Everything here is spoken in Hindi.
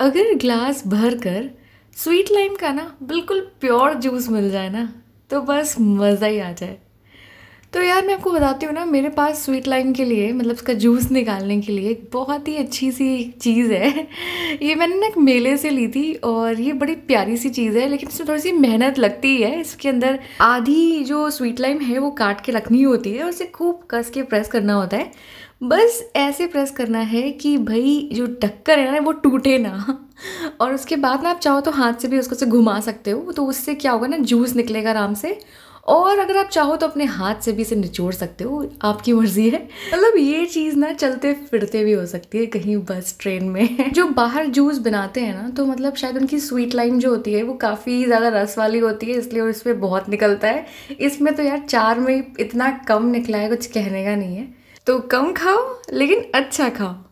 अगर ग्लास भर कर स्वीट लाइम का ना बिल्कुल प्योर जूस मिल जाए ना तो बस मज़ा ही आ जाए तो यार मैं आपको बताती हूँ ना मेरे पास स्वीट लाइम के लिए मतलब उसका जूस निकालने के लिए एक बहुत ही अच्छी सी चीज़ है ये मैंने ना एक मेले से ली थी और ये बड़ी प्यारी सी चीज़ है लेकिन इसमें थोड़ी सी मेहनत लगती है इसके अंदर आधी जो स्वीट लाइम है वो काट के रखनी होती है और उसे खूब कस के प्रेस करना होता है बस ऐसे प्रेस करना है कि भाई जो टक्कर है ना वो टूटे ना और उसके बाद ना आप चाहो तो हाथ से भी उसको से घुमा सकते हो तो उससे क्या होगा ना जूस निकलेगा आराम से और अगर आप चाहो तो अपने हाथ से भी इसे निचोड़ सकते हो आपकी मर्जी है मतलब ये चीज़ ना चलते फिरते भी हो सकती है कहीं बस ट्रेन में जो बाहर जूस बनाते हैं ना तो मतलब शायद उनकी स्वीट लाइन जो होती है वो काफ़ी ज़्यादा रस वाली होती है इसलिए उस बहुत निकलता है इसमें तो यार चार में इतना कम निकला है कुछ कहने का नहीं है तो कम खाओ लेकिन अच्छा खाओ